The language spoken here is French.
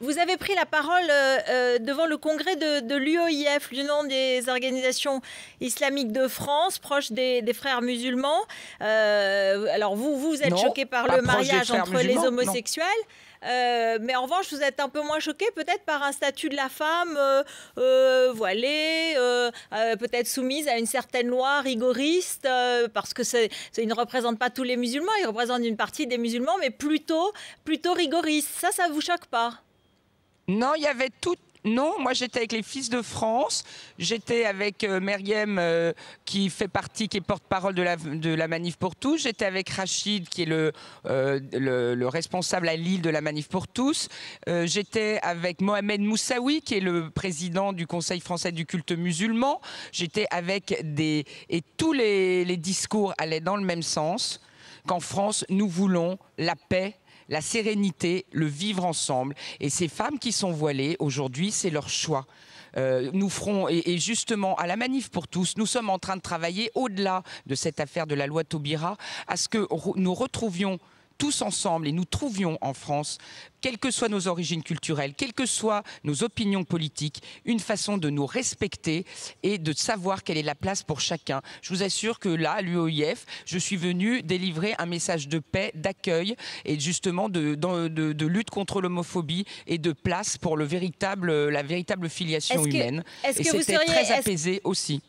Vous avez pris la parole euh, euh, devant le congrès de, de l'UOIF, l'Union des organisations islamiques de France, proche des, frères musulmans. Euh, alors vous, vous êtes choqué par le mariage entre les homosexuels. mais en revanche, vous êtes un peu moins choqué peut-être par un statut de la femme voilée, peut-être soumise à une certaine loi rigoriste, parce que c'est, ne représente pas tous les musulmans, il représente une partie des musulmans, mais plutôt, plutôt rigoriste. Ça, ça vous choque pas non, il y avait tout. Non, moi j'étais avec les Fils de France, j'étais avec euh, Meriem euh, qui fait partie, qui est porte-parole de la, de la Manif pour tous, j'étais avec Rachid qui est le, euh, le, responsable à Lille de la Manif pour tous, j'étais avec Mohamed Moussaoui qui est le président du Conseil français du culte musulman, j'étais avec des... Et tous les discours allaient dans le même sens, qu'en France nous voulons la paix la sérénité, le vivre ensemble. Et ces femmes qui sont voilées, aujourd'hui, c'est leur choix. Euh, nous ferons, et, et, justement à la manif pour tous, nous sommes en train de travailler au-delà de cette affaire de la loi Taubira, à ce que nous retrouvions tous ensemble et nous trouvions en France, quelles que soient nos origines culturelles, quelles que soient nos opinions politiques, une façon de nous respecter et de savoir quelle est la place pour chacun. Je vous assure que là, à l'UOIF, je suis venu délivrer un message de paix, d'accueil et justement de, lutte contre l'homophobie et de place pour la véritable filiation humaine. et c'était vous très apaisé aussi.